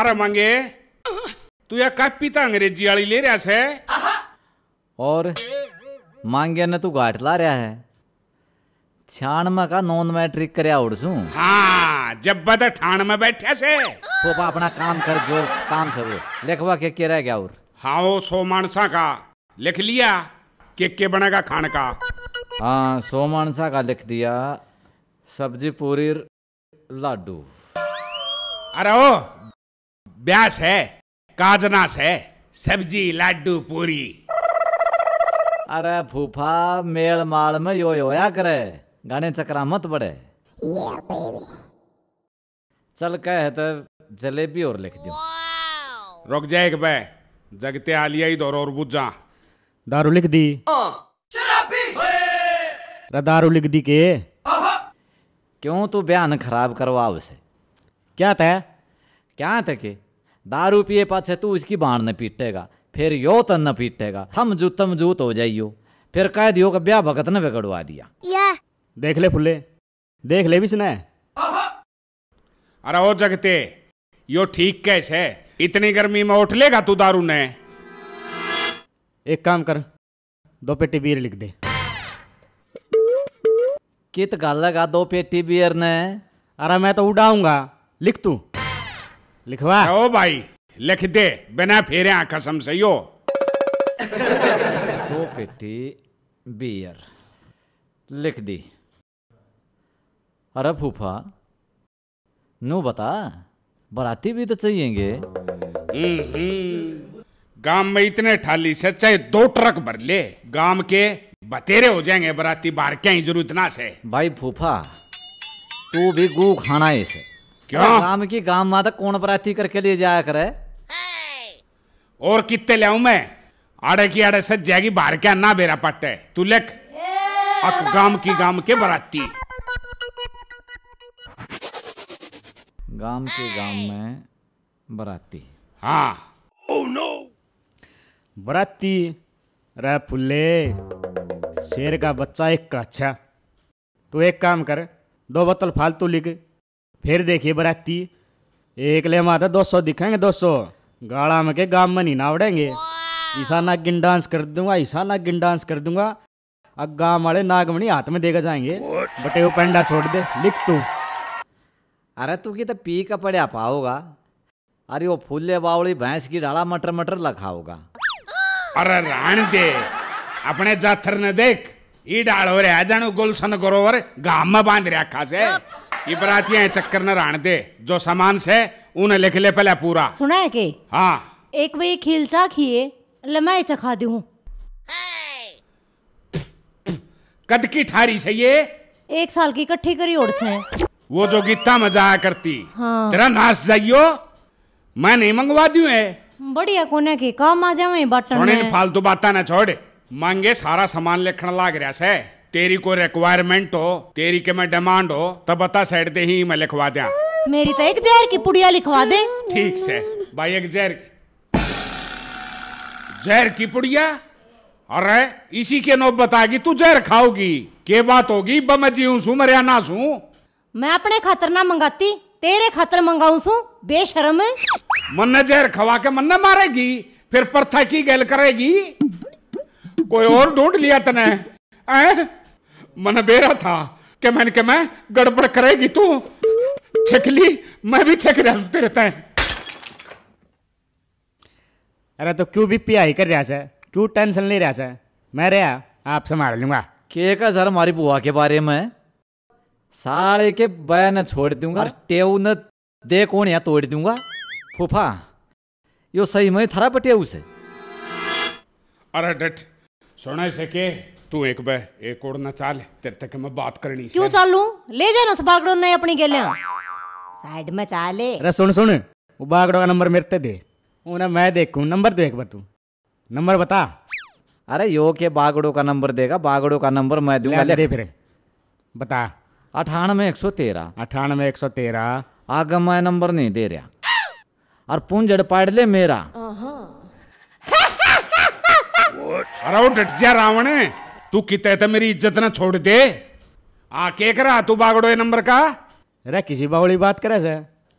अरे मंगे तू यह कब पीता अंग्रेजी वाली ले रहा है और मांगे ने तू घाट ला रहा है छान में का नॉन मैट्रिक करया उड़सू हाँ जब बता ठाण में बैठे से पोपा अपना काम कर जो काम से वो लिखवा के के रह गया और हाँ वो सो मानसा का लिख लिया के के बनेगा खान का हाँ सो मानसा का लिख दिया सब्जी पूरी लाडू अरे ओ ब्यास है काजनास है सब्जी लाडू पूरी अरे फूफा मेड़ माल में यो योया करे गाने चक्रा मत बड़े चल कह तो जलेबी और लिख दो रुक जाए बे जगते आलिया ही दौर और बुझा दारू लिख दी oh. दारू लिख दी के क्यों तू बयान खराब करवा उसे क्या था क्या था के दारू पिए पाछे तू इसकी बाण न पीटेगा फिर यो तन न पीटेगा थम जूत तम जूत तो हो जाइयो फिर कह दियो का ब्याह भगत ने बिगड़वा दिया yeah. देख ले फुल्ले देख ले भी अरे ओ जगते यो ठीक कैश है इतनी गर्मी में उठ लेगा तू दारू ने एक काम कर दो पेटी बीर लिख दे कित गालेगा दो पेटी बियर ने अरे मैं तो उड़ाऊंगा लिख तू लिखवा ओ भाई लिख दे बिना फेरे कसम से यो दो पेटी बियर लिख दी अरे फूफा नो बता बराती भी तो चाहिएंगे गांव में इतने ठाली से चाहे दो ट्रक भर ले गांव के बतेरे हो जाएंगे बराती बार क्या ही जरूरत ना से भाई फूफा तू भी गु खाना है इसे क्या गांव की गांव माता कौन बराती करके ले जाया करे और कितने ले मैं आड़े की आड़े सज जाएगी बाहर क्या ना बेरा पट्टे तू लेख गांव की गांव के बराती गांव के गांव में बराती हाँ oh, no. बराती रे फुल्ले शेर का बच्चा एक का अच्छा तू एक काम कर दो बोतल फालतू लिख फिर देखिए बराती एक ले माता दो सौ दिखेंगे दो सौ गाड़ा में के गाम में नहीं नावड़ेंगे ईसा गिन डांस कर दूंगा ईसा गिन डांस कर दूंगा अब गाँव वाले नागमणि हाथ में देकर जाएंगे बटे वो पेंडा छोड़ दे लिख तू अरे तू की तो पी का पड़ा पाओगा अरे वो फूले बावड़ी भैंस की डाला मटर मटर लखा होगा अरे रान दे अपने जाथर ने देख ई डाल हो रहा है जानू गुलशन करो गाम में बांध रहा खासे ये बरातियां चक्कर न राण दे जो सामान से उन्हें लिख ले पहले पूरा सुना है के हाँ एक वे खिलचा खिए लमाए चखा दू कद की थारी से ये एक साल की इकट्ठी करी और से वो जो गीता मजाया करती हाँ। तेरा नाश जाइयो मैं नहीं मंगवा दू है बढ़िया कोने की काम आ जाए बटन फालतू बात ना छोड़ मांगे सारा सामान लिखने लाग रहा है तेरी को रिक्वायरमेंट हो तेरी के मैं डिमांड हो तब बता साइड दे ही मैं लिखवा दिया मेरी तो एक जहर की पुड़िया लिखवा दे ठीक से भाई एक जहर जहर की पुड़िया अरे इसी के नोब बताएगी तू जहर खाओगी के बात होगी बमजी हूँ सू मरियाना सू मैं अपने खातर ना मंगाती तेरे खातर मंगाऊ सू बेशरम मन्ना जहर खवा के मन्ना मारेगी फिर प्रथा की गल करेगी कोई और ढूंढ लिया तने मन बेरा था के मैंने के मैं गड़बड़ करेगी तू छेक मैं भी छेक रहा सुते रहता है अरे तो क्यों भी पिया कर रहा है क्यों टेंशन ले रहा है मैं रहा आप संभाल लूंगा के का सर हमारी बुआ के बारे में साले के बयान छोड़ दूंगा टेव न दे कौन यहाँ तोड़ दूंगा फूफा यो सही में थरा पटेऊ उसे अरे डट सुना सके तू एक बह एक और ना चाल तेरे तक मैं बात करनी क्यों चालू ले जाए ना उस बागड़ो ने अपनी गेले साइड में चाले अरे सुन सुन वो बागड़ो का नंबर मेरे ते दे उन्हें मैं देखूं नंबर देख एक बार तू नंबर बता अरे यो के बागड़ो का नंबर देगा बागड़ो का नंबर मैं दूंगा ले, दे फिर बता अठानवे एक सौ तेरह अठानवे एक सौ तेरह आगे मैं नंबर नहीं दे रहा और पूंजड़ पाड़ ले मेरा अरे उठ जा रावण है तू कितने मेरी इज्जत ना छोड़ दे आ के करा तू बागड़ो नंबर का अरे किसी बावड़ी बात करे से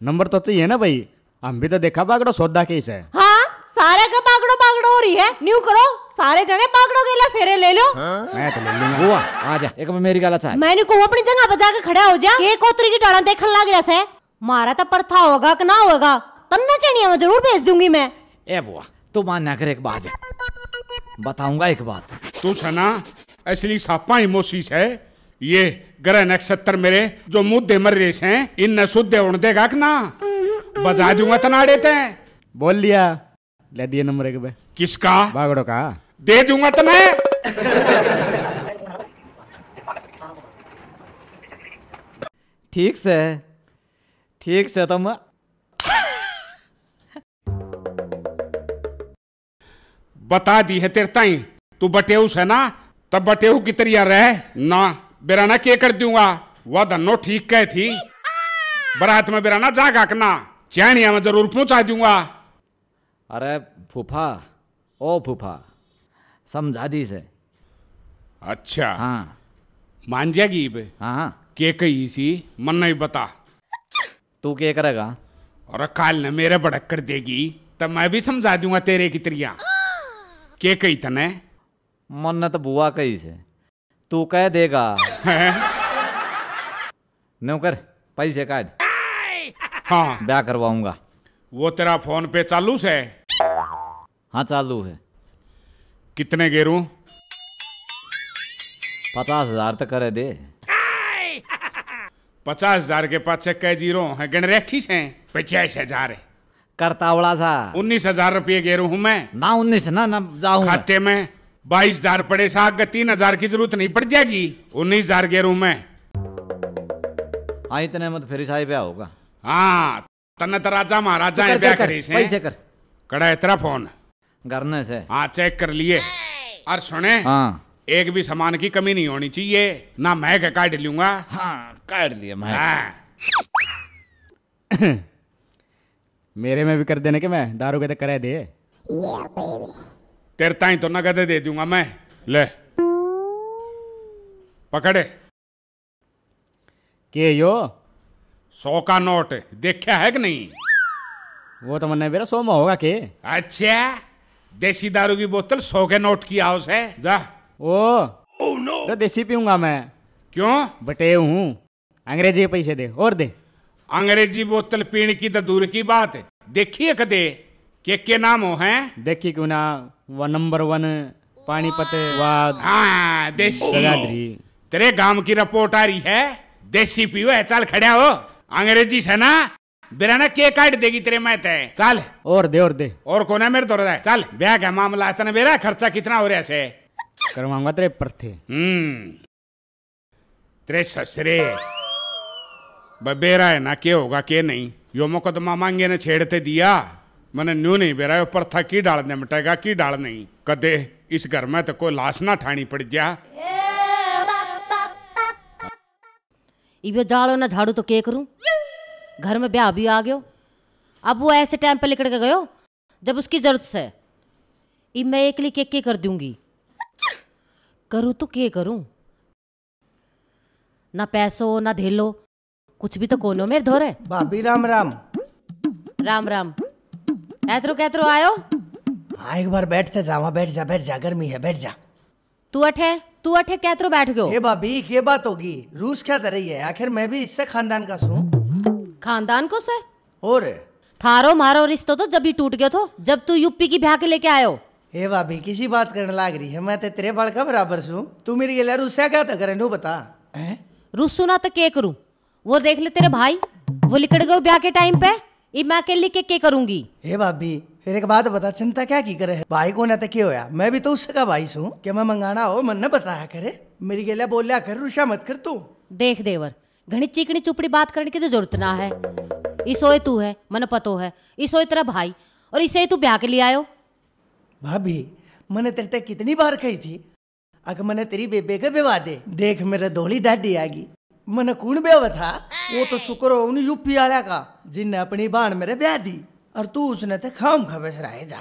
नंबर तो चाहिए ना भाई हम भी तो देखा बागड़ो सौदा के से हाँ सारे का बागड़ो बागड़ो हो रही है न्यू करो सारे जने बागड़ो के लिए फेरे ले लो हाँ? मैं तो ले लूंगा आ जा एक बार मेरी गला चाहे नहीं को अपनी जगह बजा के खड़ा हो जा एक ओतरी की टाणा देखन लग रहा से मारा तो परथा होगा कि ना होगा तन्ना चनिया में जरूर भेज दूंगी मैं ए बुआ तू मान ना कर एक बात बताऊंगा एक बात तू सना असली सापाइमोसिस है ये ग्रह नक्षत्र मेरे जो मुद्दे मर रहे हैं इन शुद्ध उड़ देगा कि ना बजा दूंगा तना तो देते हैं बोल लिया ले दिए नंबर एक किसका बागड़ो का दे दूंगा तुम्हें तो ठीक से ठीक से तुम तो बता दी है तेरता तू बटेउस है ना तब बटेहू की तरिया रह ना बेराना के कर दूंगा वह धनो ठीक कह थी बरात में बिराना जागा कना चैनिया में जरूर पहुंचा दूंगा अरे फूफा ओ फूफा समझा दी से अच्छा हाँ मान जाएगी हाँ, हाँ के कही सी मन नहीं बता तू के करेगा और काल ने मेरे भड़क कर देगी तब मैं भी समझा दूंगा तेरे की तरिया के कही तने मन ने तो बुआ कही से तू कह देगा नौकर पैसे काट हाँ ब्याह करवाऊंगा वो तेरा फोन पे चालू से हाँ चालू है कितने गेरू पचास हजार तो करे दे पचास हजार के पास कै जीरो है गणरेखी से पचास हजार करता उन्नीस हजार रुपये गेरू हूँ मैं ना उन्नीस ना ना जाऊ खाते में बाईस हजार पड़े साग तीन हजार की जरूरत नहीं पड़ जाएगी उन्नीस हजार के रूम में हाँ इतने मत तो फिर साहब ब्याह होगा हाँ तनत राजा महाराजा तो है ब्याह करी से पैसे कर कड़ा इतना फोन करने से हाँ चेक कर लिए और सुने हाँ एक भी सामान की कमी नहीं होनी चाहिए ना मैं का काट लूंगा हाँ काट लिया मैं हाँ। मेरे में भी कर देने के मैं दारू के तो करे दे yeah, तेरे ताई तो नगद दे दूंगा मैं ले पकड़े के यो सौ का नोट देखा है कि नहीं वो तो मन मेरा में होगा के अच्छा देसी दारू की बोतल सौ के नोट की हाउस है जा ओ oh, no. तो देसी पीऊंगा मैं क्यों बटे हूँ अंग्रेजी पैसे दे और दे अंग्रेजी बोतल पीने की तो दूर की बात है देखिए कदे के के नाम हो है देखिए क्यों ना व नंबर वन पानीपत वाद तेरे गांव की रिपोर्ट आ रही है देसी पीओ है चल खड़ा हो अंग्रेजी से ना बिराना के काट देगी तेरे मैं चल और दे और दे और कोना मेरे दो चल ब्याह का मामला आता ना बेरा खर्चा कितना हो रहा है करवाऊंगा तेरे पर थे हम्म। तेरे ससरे बेरा है ना के होगा के नहीं यो मुकदमा मांगे ने छेड़ते दिया मैंने न्यू नहीं बेरा ऊपर था की डाल दे मटेगा की डाल नहीं कदे इस घर में तो कोई लाश ना ठाणी पड़ जा जाड़ो ना झाड़ू तो के करूं घर में ब्याह भी आ गयो अब वो ऐसे टाइम पे लिकड़ के गयो जब उसकी जरूरत से इब मैं एकली के के कर दूंगी करूं तो के करूं ना पैसो ना धेलो कुछ भी तो कोनो मेरे धोरे भाभी राम राम राम राम कैतरो कैतरो आयो हाँ एक बार बैठते जावा बैठ जा बैठ जा गर्मी है बैठ जा तू अठे तू अठे कैतरो बैठ गयो ये भाभी ये बात होगी रूस क्या तरह है आखिर मैं भी इससे खानदान का सू खानदान को से और थारो मारो रिश्तो तो जब ही टूट गयो तो जब तू यूपी की ब्याह के लेके आयो हे भाभी किसी बात करने लाग रही है मैं ते तो तेरे बाल का बराबर सू तू मेरी गेला रूसा क्या था तो करे नू बता रूस सुना तो के करू वो देख ले तेरे भाई वो लिकड़ गयो ब्याह के टाइम पे ये मैं अकेले के के करूंगी हे भाभी फिर एक बात बता चिंता क्या की करे भाई को ना तक तो होया मैं भी तो उससे का भाई हूँ क्या मैं मंगाना हो मन न बताया करे मेरी गेला बोलिया कर रुषा मत कर तू देख देवर घनी चिकनी चुपड़ी बात करने की तो जरूरत ना है इसोए तू है मन पतो है इसोए तेरा भाई और इसे तू ब्याह के लिए आयो भाभी मैंने तेरे तक कितनी बार कही थी अगर मैंने तेरी बेबे का विवाह दे देख मेरा धोली डाडी आगी मन કુણ बेव था वो तो शुक्र हो उन यूपी का जिनने अपनी बाण मेरे ब्याह दी और तू उसने ते खाम खबस रहे जा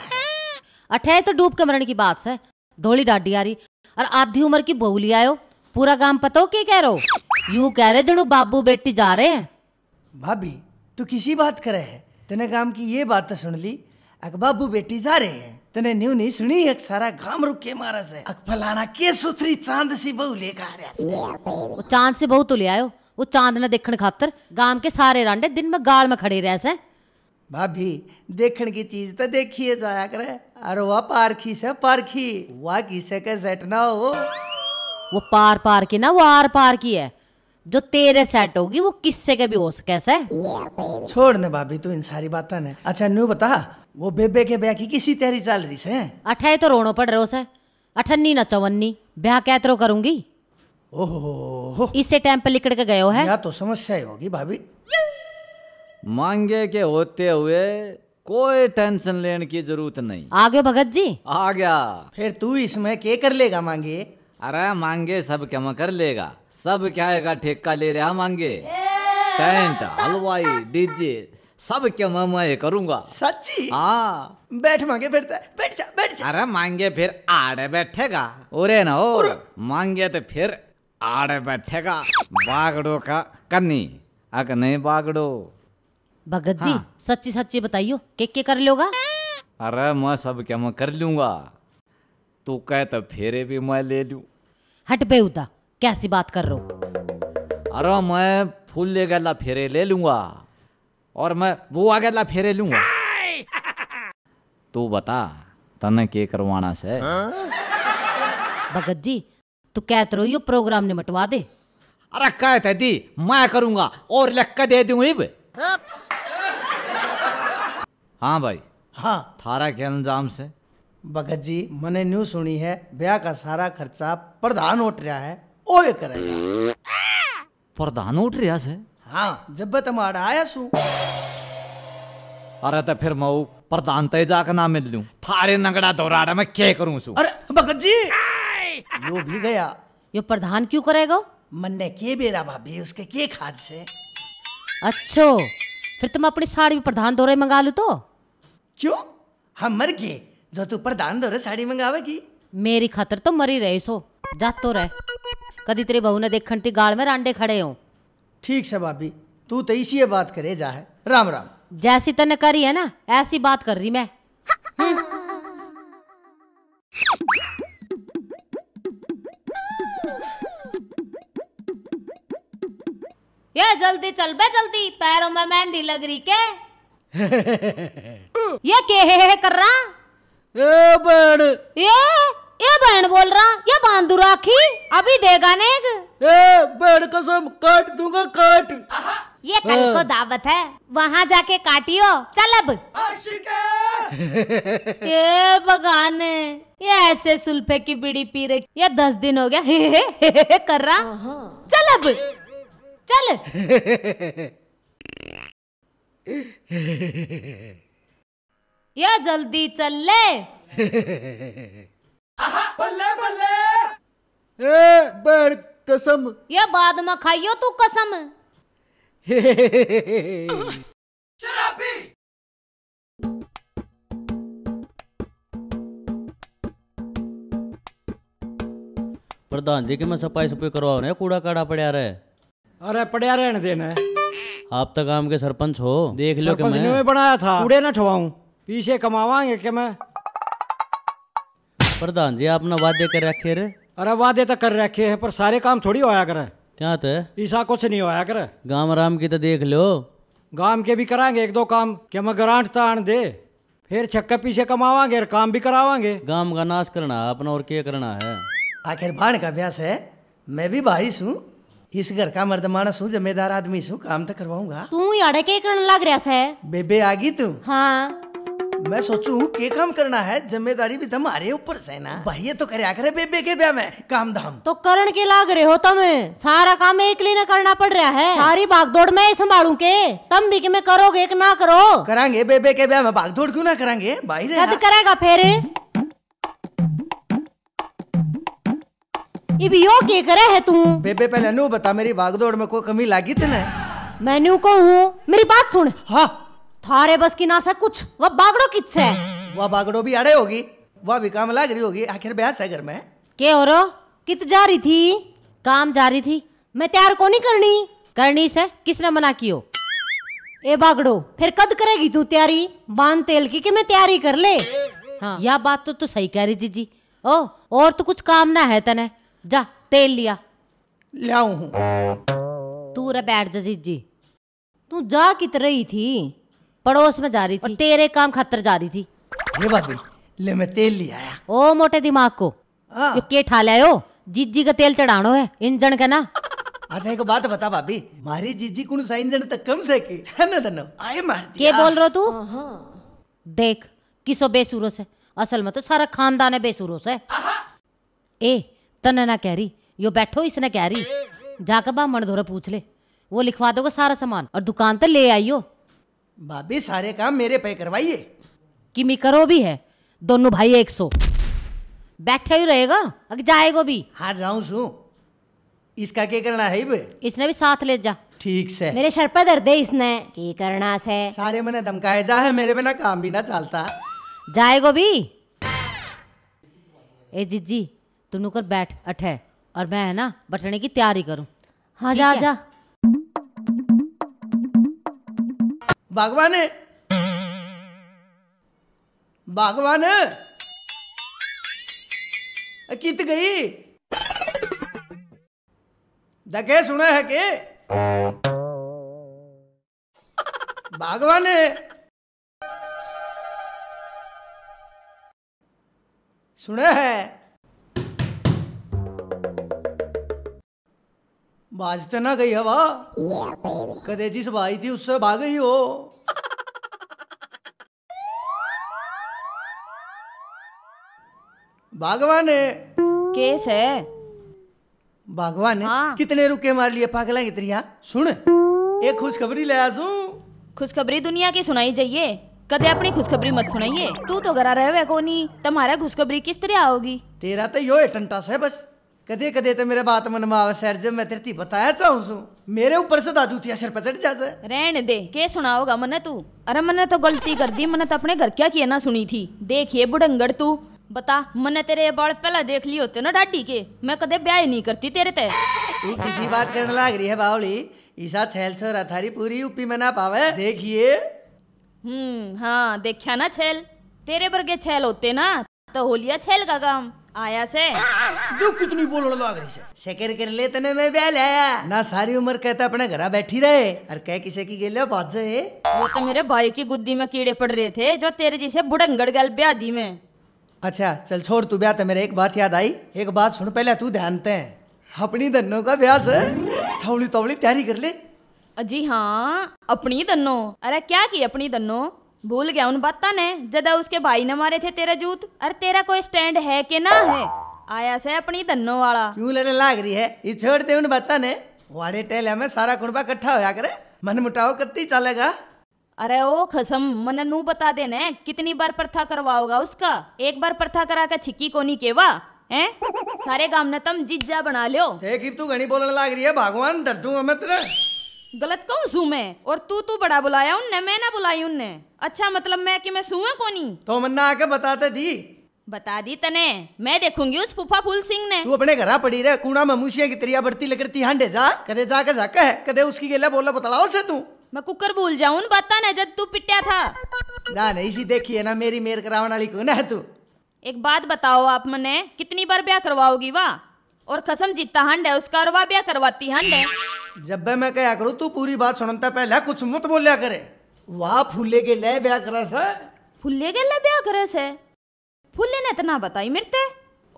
अठे तो डूब के मरण की बात से धोली डाडी आ रही और आधी उम्र की बहू लिया आयो पूरा गांव पता हो क्या कह रहे हो यू कह रहे जड़ो बाबू बेटी जा रहे हैं भाभी तू किसी बात करे है तेने काम की ये बात तो सुन ली अक बाबू बेटी जा रहे हैं તને ન્યુ નીસણી એક સારા ગામરું કે મારે છે અકફલાના કે સુથરી ચાંદ સી બહુ લેકા રહ્યા છે ચાંદ से बहु तो ले आयो वो चांद ना देखने खातर गांव के सारे रांडे दिन में गाल में खड़े रहे से भाभी देखने की चीज तो देखिए जाया करे अरे वाह पारखी से पारखी वाह किसे के सेट ना हो वो पार पार की ना वो आर पार की है जो तेरे सेट होगी वो किससे के भी हो सके से छोड़ ने भाभी तू इन सारी बातें ने अच्छा न्यू बता वो बेबे के ब्याह की किसी तेरी चल रही से अठे तो रोनो पड़ रहो से अठन्नी न चवन्नी ब्याह कैतरो करूंगी ओहो इसे टाइम पर लिकड़ के गयो है या तो समस्या ही होगी भाभी मांगे के होते हुए कोई टेंशन लेने की जरूरत नहीं आ गए भगत जी आ गया फिर तू इसमें के कर लेगा मांगे अरे मांगे सब क्या कर लेगा सब क्या ठेका ले रहा मांगे टेंट हलवाई डीजे सब क्या मैं मैं करूंगा सच्ची हाँ बैठ मांगे फिर तो, बैठ जा बैठ जा अरे मांगे फिर आड़े बैठेगा ओरे ना हो मांगे तो फिर आड़े बैठेगा बागड़ो का कन्नी अक नहीं बागड़ो भगत जी हाँ। सच्ची सच्ची बताइयो के के कर लोगा अरे मैं सब क्या मैं कर लूंगा तू कह तो फेरे भी मैं ले लू हट बे उदा कैसी बात कर रहा हो अरे मैं फूल ले गला फेरे ले लूंगा और मैं वो आगे ला फेरे लूंगा तू बता तने के करवाना से हाँ? भगत जी तू कह तो यो प्रोग्राम ने मटवा दे अरे कहते दी मैं करूंगा और लक्का दे दूं इब हाँ भाई हाँ थारा के अंजाम से भगत जी मैंने न्यूज सुनी है ब्याह का सारा खर्चा प्रधान उठ रहा है ओए ये करेगा प्रधान उठ रहा है हाँ जब तुम आड़ आया છું अरे तो फिर मऊ प्रधान ते जाकर ना मिल लू थारे नगड़ा दौराड़ा मैं क्या करूं सु अरे भगत जी यो भी गया यो प्रधान क्यों करेगा मन्ने के बेरा भाभी उसके के खाद से अच्छो फिर तुम अपनी साड़ी भी प्रधान दौरे मंगा लू तो क्यों हम मर गए जो तू प्रधान दौरे साड़ी मंगावेगी मेरी खातर तो मरी रहे सो जा तो रहे कदी तेरी बहू ने देखन ती गाल में रांडे खड़े हो ठीक है भाभी तू तो इसी बात करे जा है राम राम जैसी तने करी है ना ऐसी बात कर रही मैं हम्म। ये जल्दी चल बे जल्दी पैरों में मेहंदी लग रही के ये के हे, हे कर रहा ए बड़ ये ये बहन बोल रहा ये बांधू राखी अभी देगा ने बहन कसम काट दूंगा काट ये कल को हाँ। दावत है वहाँ जाके काटियो चल अब ये भगवान ये ऐसे सुल्फे की बीड़ी पी रही ये दस दिन हो गया हे हे हे, हे, हे कर रहा चल अब चल ये जल्दी चल ले कसम ये बाद में खाइयो तू कसम शराबी प्रधान जी की मैं सफाई सफाई करवाओ ना कूड़ा काड़ा पड़ा रहे अरे पड़ा रहने देना आप तो गांव के सरपंच हो देख लो कि मैं बनाया था कूड़े ना ठवाऊं पीछे कमावा के मैं प्रधान जी आपने वादे कर रखे रे अरे वादे तो कर रखे हैं पर सारे काम थोड़ी होया करे क्या तो ईसा कुछ नहीं होया करे गांव राम की तो देख लो गांव के भी करांगे एक दो काम क्या मैं ग्रांट तो आन दे फिर छक्के पीछे कमावांगे और काम भी करावांगे गांव का नाश करना है अपना और क्या करना है आखिर बाण का व्यास है मैं भी भाई हूँ इस घर का मर्द मानस हूँ जिम्मेदार आदमी हूँ काम तो करवाऊंगा तू यार के करने लग रहा है बेबे आ गई तू हाँ मैं सोचू के काम करना है जिम्मेदारी भी तुम्हारे ऊपर से ना भाई ये तो करे करे बेबे के ब्याह में काम धाम तो करण के लाग रहे हो तुम सारा काम एक लेना करना पड़ रहा है सारी भागदौड़ मैं संभालू के तुम भी मैं करोगे एक ना करो करांगे बेबे के ब्याह में भागदौड़ क्यों ना करांगे भाई हाँ। करेगा फिर यो के करे है तू बेबे पहले नू बता मेरी भागदौड़ में कोई कमी लागी थी ना मैं नू को हूँ मेरी बात सुन हाँ थारे बस की ना से कुछ वह बागड़ो किससे वह बागड़ो भी अड़े होगी वह भी काम लाग रही होगी आखिर ब्याह है घर में के हो रो कित जा रही थी काम जा रही थी मैं तैयार को नहीं करनी करनी से किसने मना कियो ए बागड़ो फिर कद करेगी तू तैयारी बांध तेल की कि मैं तैयारी कर ले हाँ यह बात तो तू सही कह रही जी जी ओ और तो कुछ काम ना है तने जा तेल लिया लियाऊ तू रे बैठ जा जी जी तू जा कित रही थी पड़ोस में जा रही थी तेरे काम खतर जा रही थी ये भाभी ले मैं तेल ले आया ओ मोटे दिमाग को आ, के ठा लायो जीजी का तेल चढ़ानो है इंजन का ना अच्छा हाँ, एक बात बता भाभी मारी जीजी कौन सा इंजन तक कम से की है ना दनो आए मार दिया के बोल रहो तू हाँ, हाँ। देख किसो बेसुरो से असल में तो सारा खानदान है बेसुरो से ए तने ना कह रही यो बैठो इसने कह रही जाकर बा मन धोरे पूछ ले वो लिखवा दोगे सारा सामान और दुकान तो ले आइयो भाभी सारे काम मेरे पे करवाइए कि मी करो भी है दोनों भाई एक सौ बैठा ही रहेगा अग जाएगा भी हाँ जाऊं सु इसका क्या करना है बे इसने भी साथ ले जा ठीक से मेरे सर पर दर्द है इसने की करना से सारे मने धमकाए जा है मेरे बिना काम भी ना चलता जाएगा भी ए जीजी तू नुकर बैठ अठे और मैं है ना बटने की तैयारी करूं हाँ जा जा भगवान भगवान कित गई दके सुना है के भगवान सुना है बाज तो ना गई हवा yeah, जिस बाज थी उससे भाग गई हो भगवान है केस है भगवान हाँ। कितने रुके मार लिए पागला कितरिया सुन एक खुशखबरी ले आजू खुशखबरी दुनिया की सुनाई जाइए कदे अपनी खुशखबरी मत सुनाइए तू तो गरा रहे कोनी तुम्हारा खुशखबरी किस तरह आओगी तेरा तो यो है टंटा से बस कदे कदे तो मेरे बात मन में आवे सर जब मैं तेरी बताया चाहूं सू मेरे ऊपर से दाजू थिया सिर पे चढ़ जासे रहन दे के सुनाओगा मने तू अरे मैंने तो गलती कर दी मैंने तो अपने घर क्या किया ना सुनी थी देखिए बुढ़ंगड़ तू बता मैंने तेरे बाल पहला देख लिए होते ना डाडी के मैं कदे ब्याह नहीं करती तेरे ते तू किसी बात करने लाग रही है बावली ईसा छैल छोरा थारी पूरी यूपी में पावे देखिए हम्म हाँ देखा ना छेल तेरे वर्गे छैल होते ना तो होलिया छैल का काम आया से दो कितनी बोलने लग रही से शेकर कर ले तने मैं बेल आया ना सारी उम्र कहता अपने घर बैठी रहे और कह किसे की गेले बात से है वो तो मेरे भाई की गुद्दी में कीड़े पड़ रहे थे जो तेरे जैसे बुढ़ंगड़ गल ब्यादी में अच्छा चल छोड़ तू ब्याह तो मेरे एक बात याद आई एक बात सुन पहले तू ध्यान ते अपनी धनों का ब्याह से थवली तवली तैयारी कर ले अजी हाँ अपनी धनो अरे क्या की अपनी धनो भूल गया उन बात ने जदा उसके भाई ने मारे थे तेरा जूत अरे तेरा कोई स्टैंड है के ना है आया से अपनी धनो वाला क्यों लेने लाग रही है ये छोड़ दे उन बात ने वाड़े टेले में सारा कुड़बा इकट्ठा होया करे मन मुटाव करती चलेगा अरे ओ खसम मन नू बता देने कितनी बार प्रथा करवाओगा उसका एक बार प्रथा करा के छिक्की कोनी केवा हैं सारे काम न तुम जिज्जा बना लियो देख तू घणी बोलने लाग रही है भगवान डर दर्दू मैं तेरे गलत कहूँ सू मैं और तू तू बड़ा बुलाया उनने मैं ना बुलाई उनने अच्छा मतलब मैं कि मैं सूआ कोनी तो मन्ना आके बताते दी बता दी तने मैं देखूंगी उस फूफा फूल सिंह ने तू अपने घर पड़ी रहे कूड़ा में मुशिया की तरिया बढ़ती लगती हांडे जा कदे जा के जाके है कदे उसकी गेला बोला बतलाओ से तू मैं कुकर भूल जाऊं बता ना जब तू पिटिया था ना नहीं सी देखी है ना मेरी मेर करावन वाली कौन है तू एक बात बताओ आप मने कितनी बार ब्याह करवाओगी वाह और कसम जितना हंड है उसका अरवा ब्याह करवाती हंड है जब मैं क्या करूँ तू पूरी बात सुनता पहले कुछ मत बोलिया करे वाह फूले के ले ब्याह करा सा फूले के ले ब्याह करे से फूले ने इतना बताई मेरे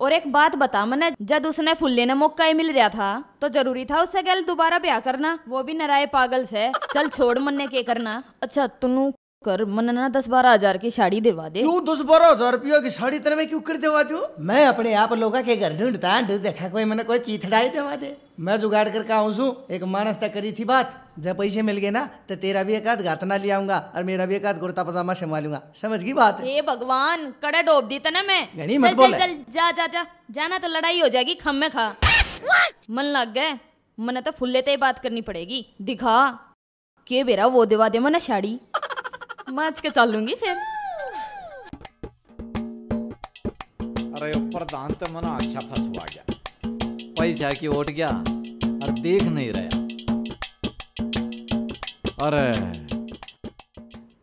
और एक बात बता मैंने जब उसने फुल्ले ने मौका मिल रहा था तो जरूरी था उससे गल दोबारा ब्याह करना वो भी नराय पागल से चल छोड़ मन्ने के करना अच्छा तुनू कर मनना दस बारह हजार की साड़ी दिवा दे क्यों दस बारह हजार रुपया की साड़ी तेरे में क्यों कर देवा दो मैं अपने आप लोग के घर ढूंढता ढूंढ देखा कोई मैंने कोई चीथड़ाई देवा दे मैं जुगाड़ करके आऊँ सू एक मानस तक करी थी बात जब पैसे मिल गए ना तो तेरा भी एक आध घातना ले आऊंगा और मेरा भी एक आध कुर्ता पजामा समा लूंगा समझ गई बात हे भगवान कड़ा डोब दी ना मैं घनी मत बोल चल जा जा जा जाना तो लड़ाई हो जाएगी खम में खा मन लग गए मन तो फुल्ले ते बात करनी पड़ेगी दिखा के बेरा वो दिवा दे मना साड़ी माच के चल लूंगी फिर अरे ऊपर दांत मना अच्छा फंसवा गया पैसा की उठ गया और देख नहीं रहा अरे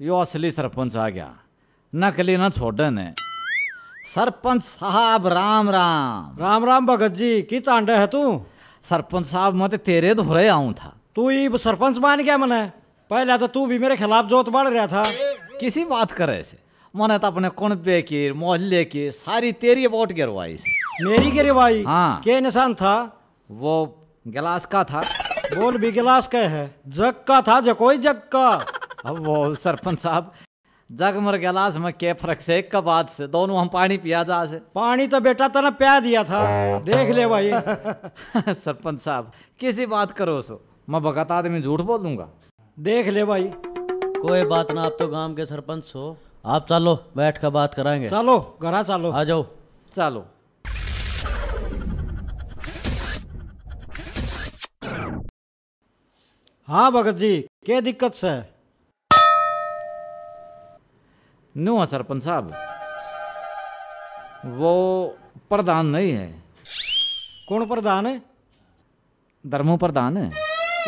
यो असली सरपंच आ गया नकली ना छोड़न है सरपंच साहब राम राम राम राम भगत जी की तांडे है तू सरपंच साहब मत तेरे धोरे आऊं था तू ही सरपंच मान गया मैंने पहले तो तू भी मेरे खिलाफ जोत बढ़ रहा था किसी बात कर ऐसे मैंने तो अपने कुंडे की मोहल्ले की सारी तेरी वोट गिरवाई से मेरी गिरवाई हाँ के निशान था वो गिलास का था बोल भी गिलास का है जग का था जो कोई जग का अब वो सरपंच साहब जग मर गिलास में के फर्क से एक का बात से दोनों हम पानी पिया जा से पानी तो बेटा तना पिया दिया था देख ले भाई सरपंच साहब किसी बात करो सो मैं बगत आदमी झूठ बोलूंगा देख ले भाई कोई बात ना आप तो गांव के सरपंच हो आप चलो बैठ कर बात कराएंगे चलो घरा चलो आ जाओ चलो हाँ भगत जी क्या दिक्कत से नो सरपंच साहब वो प्रधान नहीं है कौन प्रधान है धर्मो प्रधान है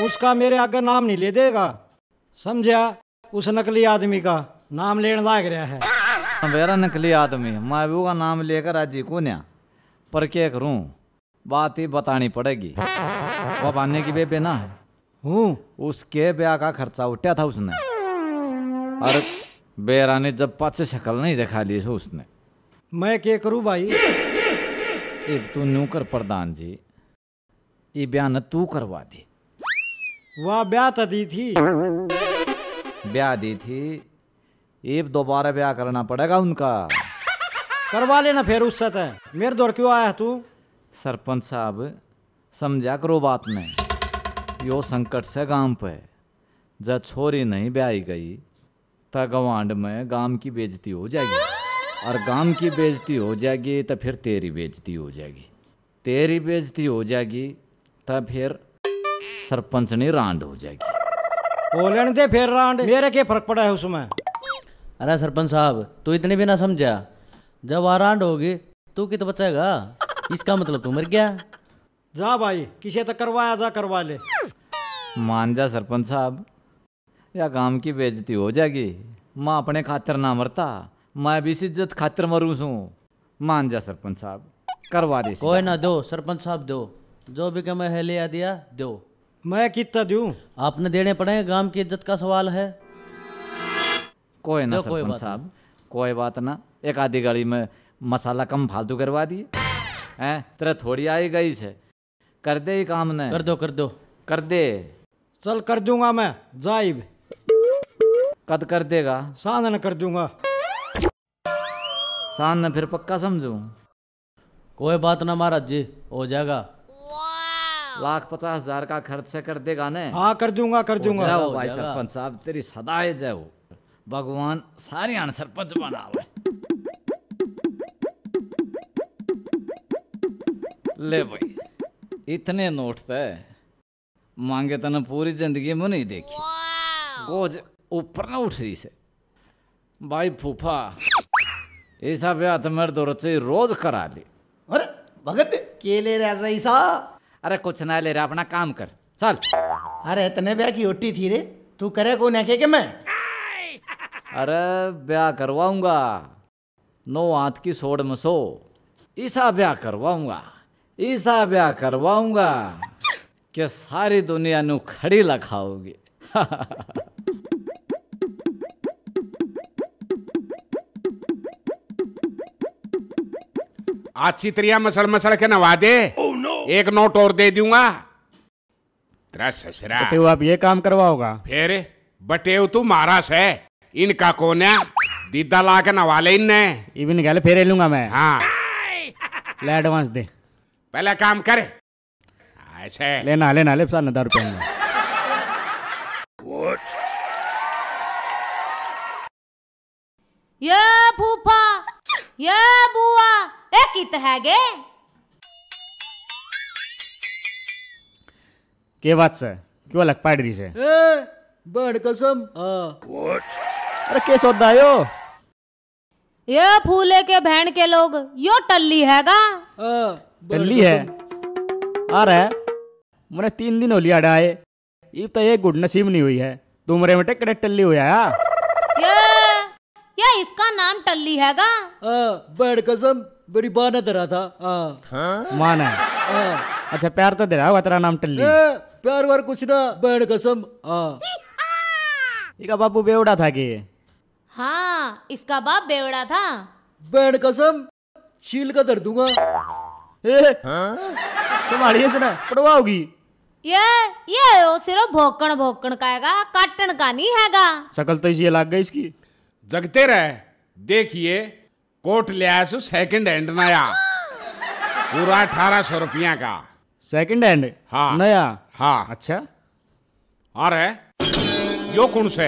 उसका मेरे आगे नाम नहीं ले देगा समझा उस नकली आदमी का नाम लेने लाग रहा है मेरा नकली आदमी भी का नाम लेकर आज को ना पर क्या करूँ बात ही बतानी पड़ेगी वो बांधने की बेबे ना है हूँ उसके ब्याह का खर्चा उठा था उसने और बेरा ने जब पाँच से शक्ल नहीं दिखा ली सो उसने मैं क्या करूँ भाई एक तू कर प्रधान जी ये ब्याह न तू करवा दे वह ब्याह तो दी थी ब्याह दी थी एक दोबारा ब्याह करना पड़ेगा उनका करवा लेना फिर उससे मेरे दौर क्यों आया तू सरपंच साहब समझा करो बात में यो संकट से गांव पे जब छोरी नहीं ब्याई गई तो गवांड में गांव की बेजती हो जाएगी और गांव की बेजती हो जाएगी तो फिर तेरी बेजती हो जाएगी तेरी बेजती हो जाएगी तो फिर सरपंच ने रांड हो जाएगी बोलन दे फिर रांड मेरे के फर्क पड़ा है उसमें अरे सरपंच साहब तू इतने भी ना समझा जब आरांड होगी तू कित तो बचेगा इसका मतलब तू मर गया जा भाई किसे तक करवाया जा करवा ले मान जा सरपंच साहब या काम की बेजती हो जाएगी मां अपने खातर ना मरता मैं भी इज्जत खातर मरूं सू मान जा सरपंच साहब करवा दे कोई ना दो सरपंच साहब दो जो भी कमे है लिया दिया दो मैं कितना दू आपने देने पड़ेंगे गांव की इज्जत का सवाल है कोई ना कोई बात साहब कोई बात ना एक आधी गाड़ी में मसाला कम फालतू करवा दिए हैं तेरा थोड़ी आई गई से कर दे ही काम ने कर दो कर दो कर दे चल कर दूंगा मैं जाइब कद कर देगा शान न कर दूंगा शान न फिर पक्का समझू कोई बात ना महाराज जी हो जाएगा लाख पचास हजार का खर्च कर देगा ने हाँ कर दूंगा कर दूंगा जाओ भाई सरपंच साहब तेरी सदाए जाओ भगवान सारे आन सरपंच बनावे ले भाई इतने नोट थे मांगे तने पूरी जिंदगी में नहीं देखी गोज ऊपर ना उठ रही से भाई फूफा ऐसा ब्याह तो मेरे दो रोज करा ली अरे भगत केले रह ईसा अरे कुछ ना ले रहा अपना काम कर चल अरे इतने ब्याह की उठी थी रे तू करे को नखे के मैं अरे ब्याह करवाऊंगा नो हाथ की सोड़ मसो ईसा ब्याह करवाऊंगा ईसा ब्याह करवाऊंगा के सारी दुनिया नु खड़ी लखाओगे आची त्रिया मसल मसल के नवा दे ओ एक नोट और दे दूंगा तेरा ससरा बटेव आप ये काम करवाओगा फिर बटे तू महाराज है इनका कौन है दीदा ला के नवाले इन इवन गल फेरे लूंगा मैं हाँ ले एडवांस दे पहले काम कर ऐसे लेना लेना ले सात हजार रुपये ये फूफा ये बुआ एक कित तो है गे के बात से क्यों लग पाड़ रही से बड़ कसम हां अरे के सोदा यो ये फूले के बहन के लोग यो टल्ली हैगा हाँ, टल्ली है अरे मैंने तीन दिन हो लिया डाए ये तो एक गुड नसीब नहीं हुई है तुमरे में टकड़े टल्ली हो आया क्या या इसका नाम टल्ली हैगा हाँ, बड़ कसम बड़ी बात दे रहा था हाँ? माना हाँ। अच्छा प्यार तो दे रहा है तेरा नाम टल्ली प्यार वार कुछ ना बहन कसम हाँ। इसका बापू बेवड़ा था कि हाँ इसका बाप बेवड़ा था बहन कसम छील का दर दूंगा हाँ? संभालिए सुना पड़वा होगी ये ये ओ सिर्फ भोकण भोकण का हैगा काटन का नहीं हैगा सकल तो इसी लग गई इसकी जगते रहे देखिए कोट ले आया सेकंड हैंड नया पूरा अठारह सौ रुपया का सेकंड हैंड हाँ नया हाँ अच्छा और है यो कौन से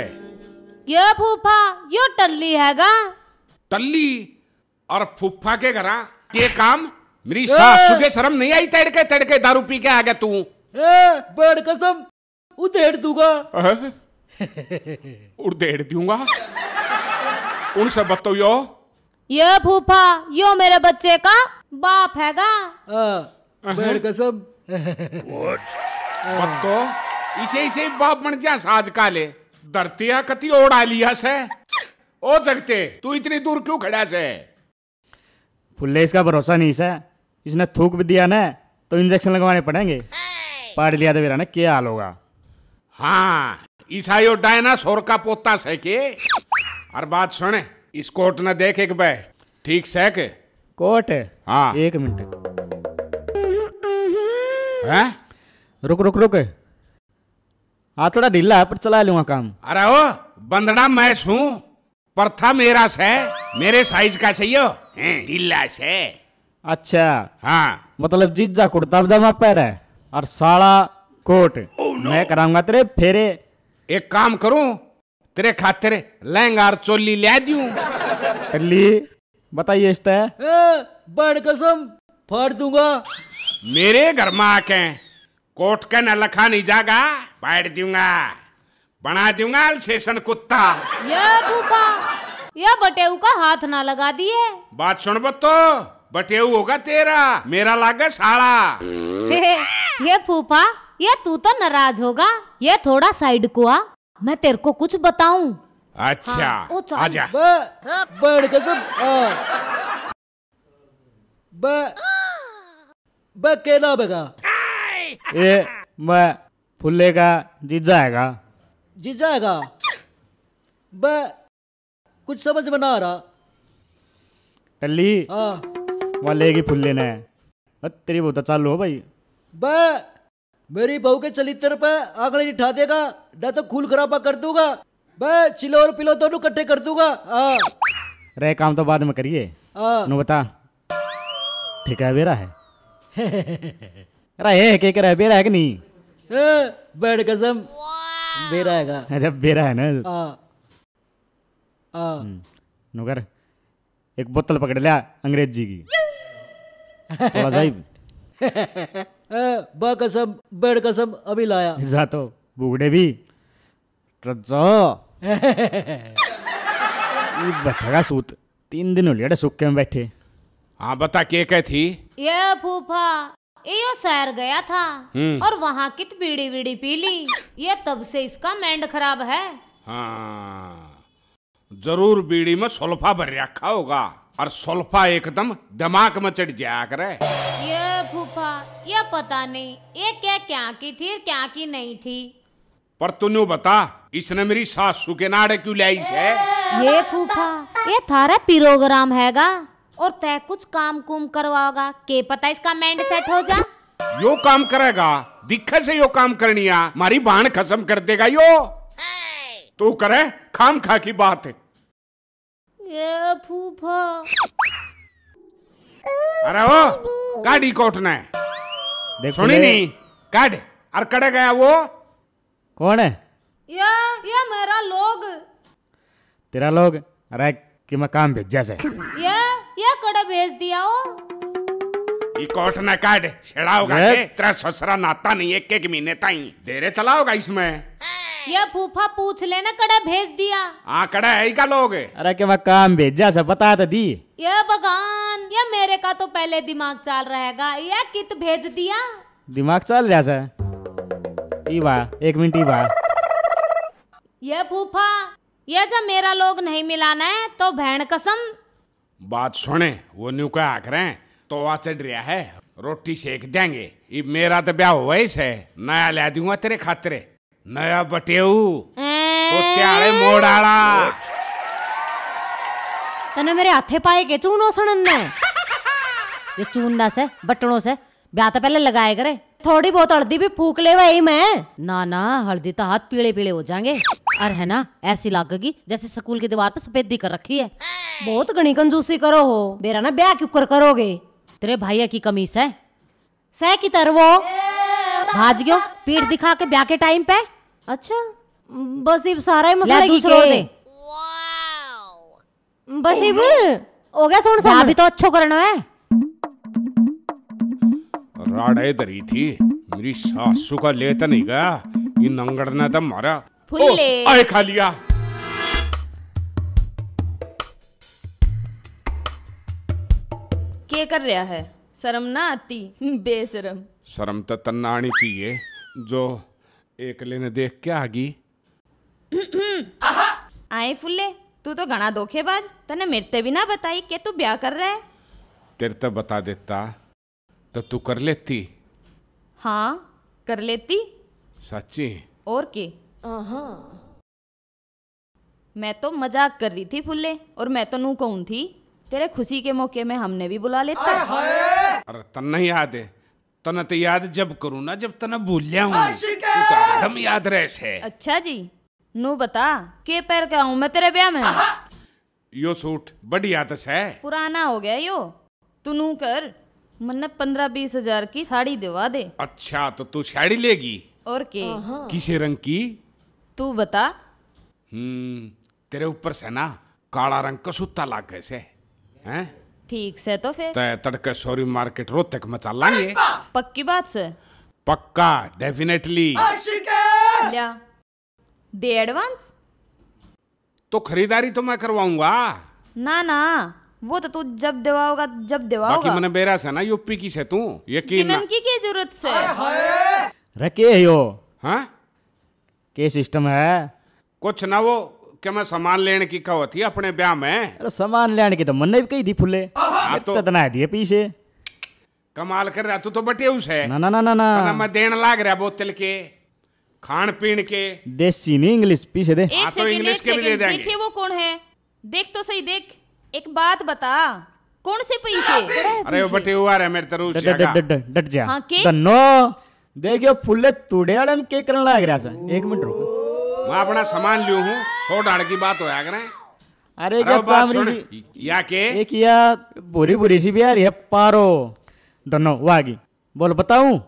यो फूफा यो टल्ली हैगा टल्ली और फूफा के घरा हाँ? के काम मेरी सास के शर्म नहीं आई तड़के तड़के दारू पी के आ गया तू बड़ कसम उधेड़ दूंगा उधेड़ दूंगा उन सब बताओ ये फूफा यो मेरे बच्चे का बाप हैगा हाँ, बड़ कसम बत्तो इसे इसे बाप बन जा साज काले धरतिया कति ओढ़ा लिया से ओ जगते तू इतनी दूर क्यों खड़ा से फुल्ले इसका भरोसा नहीं सर इसने थूक भी दिया ना तो इंजेक्शन लगवाने पड़ेंगे पाड़ लिया तो मेरा ना क्या हाल होगा हाँ ईसा ईसाइयो डायनासोर का पोता से के और बात सुने इस कोर्ट ने देख एक बैठ ठीक से के कोट हाँ एक मिनट हैं हाँ? रुक रुक रुक आ हाँ, थोड़ा ढीला है पर चला लूंगा काम अरे ओ बंदना मैं छू था मेरा से मेरे साइज का सही हो ढीला से अच्छा हाँ मतलब जीजा कुर्ता पजामा पैर है और साड़ा कोट oh, no. मैं कराऊंगा तेरे फेरे एक काम करूं तेरे खातिर लहंगा और चोली ले दू कली बताइए इस तरह बड़ कसम फाड़ दूंगा मेरे घर में आके कोट के न लखा नहीं जागा बैठ दूंगा बना दूंगा शेषन कुत्ता ये फूफा ये बटेऊ का हाथ ना लगा दिए बात सुन बतो बटेऊ होगा तेरा मेरा लागे साला ये फूफा ये तू तो नाराज होगा ये थोड़ा साइड को आ मैं तेरे को कुछ बताऊं अच्छा हाँ, आजा ब, बड़ कसम ब, बकेला बेगा ये मैं फुल्ले का जीजा हैगा जीजा हैगा बे कुछ समझ में ना आ रहा टल्ली हाँ वहाँ लेगी फुल्ले ने तेरी बहुत तो चालू हो भाई बे मेरी बहू के चलित्र पे आंगली उठा देगा ना तो खूल खराबा कर दूंगा बे चिलो और पिलो दोनों इकट्ठे कर दूंगा हाँ। रे काम तो बाद में करिए हाँ। नो बता ठीक है बेरा है ये बेरा है कि नहीं हाँ, कसम बेरा बेरा है ना आ हाँ। आ हाँ। हम्म, नुकर एक बोतल पकड़ लिया अंग्रेजी की थोड़ा साहिब बा कसम कसम अभी लाया जा तो बुगड़े भी ये बैठेगा सूत तीन दिन हो लिया सूखे में बैठे हाँ बता के कह थी ये फूफा ये शहर गया था हम्म। और वहाँ कित बीड़ी बीड़ी पी ली ये तब से इसका मैंड खराब है हाँ जरूर बीड़ी में सोल्फा भर रखा होगा और सोल्फा एकदम दिमाग में चढ़ जाया करे ये फूफा ये पता नहीं ये क्या क्या की थी क्या की नहीं थी पर तू बता इसने मेरी सासू के नाड़े क्यों लाई है ये फूफा ये थारा पिरोग्राम हैगा और तय कुछ काम कुम करवाओगा के पता इसका माइंड सेट हो जा यो काम करेगा दिखे से यो काम करनी है मारी बाण खत्म कर देगा यो तू तो करे खाम खा की बात है ये फूफा अरे वो गाड़ी कोटने देखो सुनी नहीं काट और कड़े गया वो कौन है ये ये मेरा लोग तेरा लोग अरे कि मैं काम भेजा से ये भेज दिया हो ई काट तेरा ससुरा नाता नहीं एक एक महीने ताई देरे चला होगा इसमें ये फूफा पूछ लेना कड़ा भेज दिया हाँ कड़ा है का लोग अरे के मैं काम भेजा सब बता तो दी ये भगवान ये मेरे का तो पहले दिमाग चाल रहेगा ये कित भेज दिया दिमाग चल रहा सर ई बा एक मिनट ई बा ये फूफा ये जब मेरा लोग नहीं मिलाना है तो भेड़ कसम बात सुने वो न्यू का आख रहे हैं तो वहां चढ़ रहा है रोटी सेक देंगे ये मेरा तो ब्याह हुआ ही है नया ले दूंगा तेरे खातरे नया बटेऊ तो तने मेरे हाथे पाए के चूनो सड़न ने ये चूनना से बटनों से ब्याह तो पहले लगाए करे थोड़ी बहुत हल्दी भी फूक ले वही मैं ना ना हल्दी तो हाथ पीले पीले हो जाएंगे और है ना ऐसी लागेगी जैसे स्कूल की दीवार पे सफेदी कर रखी है बहुत घनी कंजूसी करो हो मेरा ना ब्याह क्यों कर करोगे तेरे भाई की कमीज है सह की तरवो भाज गयो पीठ दिखा के ब्याह के टाइम पे अच्छा बस इब सारा ही मसाला की के बस इब हो गया सुन सा अभी तो अच्छो करना है राड़े दरी थी मेरी सासू का लेता नहीं गया ये नंगड़ ने तो मारा फुले आए खा लिया के कर रहा है शर्म ना आती बेशरम शर्म तो तन्ना आनी चाहिए जो एक लेने देख क्या आ गई आए फुले तू तो घना धोखेबाज तने मेरे भी ना बताई के तू ब्याह कर रहा है तेरे तो बता देता तो तू कर लेती हाँ कर लेती सच्ची और के मैं तो मजाक कर रही थी फुल्ले और मैं तो नू कहूँ थी तेरे खुशी के मौके में हमने भी बुला लेता अरे नहीं याद है तन तो याद जब करू ना जब तन भूल तो याद रह से अच्छा जी नू बता के पैर के आऊ मैं तेरे ब्याह में यो सूट बड़ी आदत है पुराना हो गया यो तू नू कर मन पंद्रह बीस हजार की साड़ी दिवा दे अच्छा तो तू साड़ी लेगी और के किसे रंग की तू बता हम्म तेरे ऊपर से ना काला रंग का सुत्ता लाग से हैं ठीक से तो फिर तड़के सॉरी मार्केट रोड तक मचा लाएंगे पक्की बात से पक्का डेफिनेटली दे एडवांस तो खरीदारी तो मैं करवाऊंगा ना ना वो तो तू जब दिवाओगा जब दिवाओगा बाकी मैंने बेरा से ना यूपी की से तू यकीन की, की जरूरत से रखे हो हाँ के सिस्टम है कुछ ना वो कि मैं सामान लेने की कहो थी अपने ब्याह में अरे सामान लेने की तो मन भी कही थी फुले हाँ तो इतना तो दिए पीछे कमाल कर रहा तू तो बटेउस है ना ना ना ना ना, मैं देन लाग रहा बोतल के खान पीन के देसी नहीं इंग्लिश पीछे दे आ हाँ तो इंग्लिश के भी दे देंगे देखिए वो कौन है देख तो सही देख एक बात बता कौन से पैसे अरे वो बटे हुआ है मेरे तरह डट जा हाँ के द नो देखियो फुल्ले तुड़ियाल हम के करने लाग रहा सर एक मिनट रुको मैं अपना सामान लियो हूँ सौ डाल की बात हो आग रहे अरे क्या चामरी जी या के एक या बुरी बुरी सी भी यार ये पारो दोनों वागी बोल बताऊं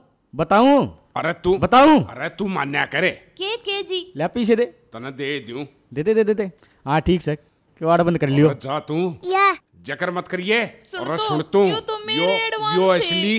बताऊं अरे तू बताऊं अरे तू मान्या करे के के जी ले पीछे दे तने दे दियो दे दे दे दे दे हाँ ठीक सर किवाड़ बंद कर लियो जा तू या जकर मत करिए और तो, सुन तू यो तो यो असली